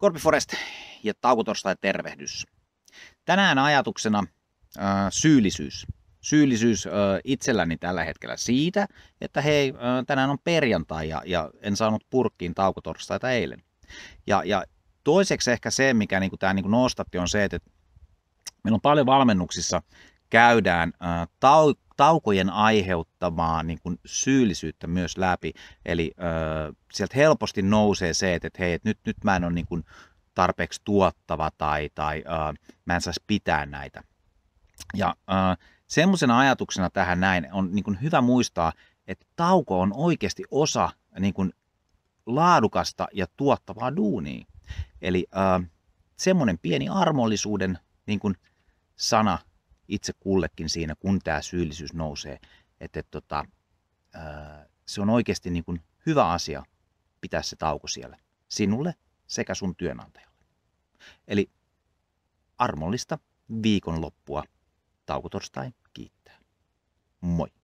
Korpi Forest ja taukotorstai tervehdys. Tänään ajatuksena äh, syyllisyys. Syyllisyys äh, itselläni tällä hetkellä siitä, että hei, äh, tänään on perjantai ja, ja en saanut purkkiin taukotorstaita eilen. Ja, ja toiseksi ehkä se, mikä niinku, tämä niinku nostatti, on se, että meillä on paljon valmennuksissa käydään tau, taukojen aiheuttamaa niin kuin syyllisyyttä myös läpi. Eli sieltä helposti nousee se, että, että hei, nyt, nyt mä en ole niin kuin tarpeeksi tuottava tai, tai ää, mä en saisi pitää näitä. Ja ää, semmoisena ajatuksena tähän näin on niin kuin hyvä muistaa, että tauko on oikeasti osa niin kuin laadukasta ja tuottavaa duunia. Eli äh, semmoinen pieni armollisuuden niin kuin sana itse kullekin siinä, kun tämä syyllisyys nousee. Että et, tota, se on oikeasti niin kuin hyvä asia pitää se tauko siellä sinulle sekä sun työnantajalle. Eli armollista viikonloppua. Taukotorstai kiittää. Moi!